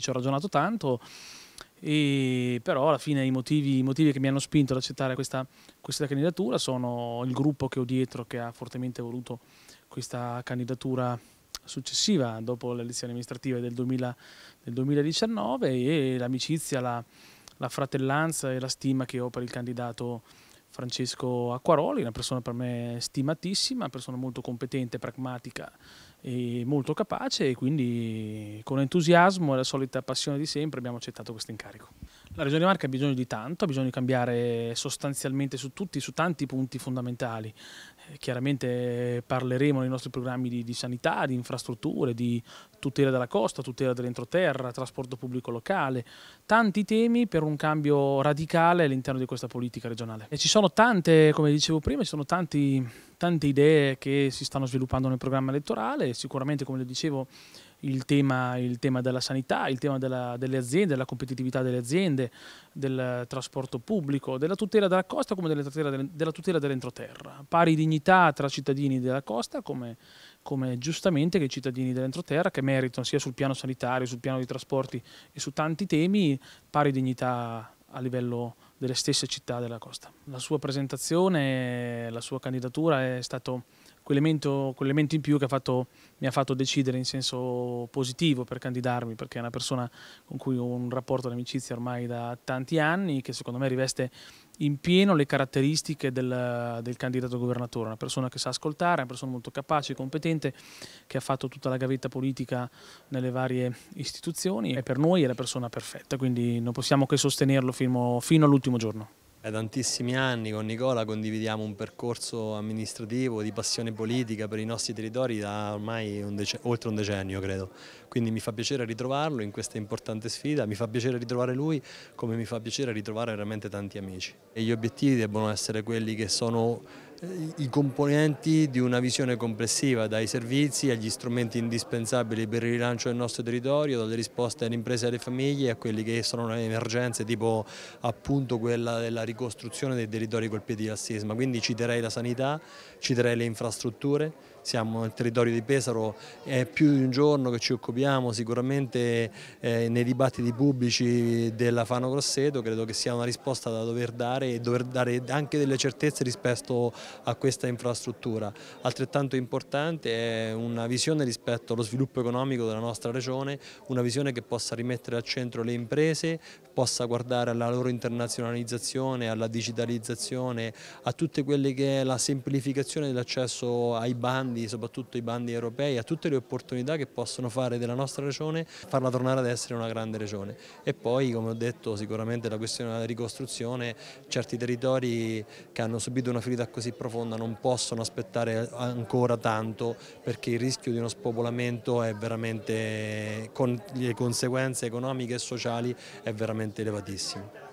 ci ho ragionato tanto, e però alla fine i motivi, i motivi, che mi hanno spinto ad accettare questa, questa, candidatura sono il gruppo che ho dietro che ha fortemente voluto questa candidatura successiva dopo le elezioni amministrative del, 2000, del 2019 e l'amicizia, la, la fratellanza e la stima che ho per il candidato Francesco Acquaroli, una persona per me stimatissima, una persona molto competente, pragmatica e molto capace e quindi con entusiasmo e la solita passione di sempre abbiamo accettato questo incarico. La Regione Marca ha bisogno di tanto, ha bisogno di cambiare sostanzialmente su tutti, su tanti punti fondamentali. Eh, chiaramente parleremo nei nostri programmi di, di, sanità, di infrastrutture, di tutela della costa, tutela dell'entroterra, trasporto pubblico locale, tanti temi per un cambio radicale all'interno di questa politica regionale. E ci sono tante, come dicevo prima, ci sono tanti, tante idee che si stanno sviluppando nel programma elettorale, sicuramente come le dicevo il tema, il tema, della sanità, il tema della, delle aziende, della competitività delle aziende, del trasporto pubblico, della tutela della costa come della tutela, della tutela dell'entroterra, pari dignità tra cittadini della costa come, come giustamente che i cittadini dell'entroterra che meritano sia sul piano sanitario, sul piano dei trasporti e su tanti temi pari dignità a livello delle stesse città della costa. La sua presentazione, la sua candidatura è stato quell'elemento, quell'elemento in più che ha fatto, mi ha fatto decidere in senso positivo per candidarmi, perché è una persona con cui ho un rapporto d'amicizia ormai da tanti anni, che secondo me riveste in pieno le caratteristiche del, del candidato governatore, una persona che sa ascoltare, una persona molto capace, competente, che ha fatto tutta la gavetta politica nelle varie istituzioni e per noi è la persona perfetta, quindi non possiamo che sostenerlo fino, fino all'ultimo giorno. Da tantissimi anni con Nicola condividiamo un percorso amministrativo di passione politica per i nostri territori da ormai un oltre un decennio credo, quindi mi fa piacere ritrovarlo in questa importante sfida, mi fa piacere ritrovare lui come mi fa piacere ritrovare veramente tanti amici. E gli obiettivi debbono essere quelli che sono i componenti di una visione complessiva, dai servizi agli strumenti indispensabili per il rilancio del nostro territorio, dalle risposte alle imprese e alle famiglie a quelle che sono le emergenze tipo appunto quella della ricostruzione dei territori colpiti dal sisma. Quindi citerei la sanità, citerei le infrastrutture, siamo nel territorio di Pesaro, è più di un giorno che ci occupiamo sicuramente eh, nei dibattiti pubblici della Fano Grosseto, credo che sia una risposta da dover dare e dover dare anche delle certezze rispetto a a questa infrastruttura. Altrettanto importante è una visione rispetto allo sviluppo economico della nostra regione, una visione che possa rimettere al centro le imprese, possa guardare alla loro internazionalizzazione, alla digitalizzazione, a tutte quelle che è la semplificazione dell'accesso ai bandi, soprattutto i bandi europei, a tutte le opportunità che possono fare della nostra regione, farla tornare ad essere una grande regione. E poi, come ho detto, sicuramente la questione della ricostruzione, certi territori che hanno subito una ferita così profonda non possono aspettare ancora tanto perché il rischio di uno spopolamento è veramente, con le conseguenze economiche e sociali è veramente elevatissimo.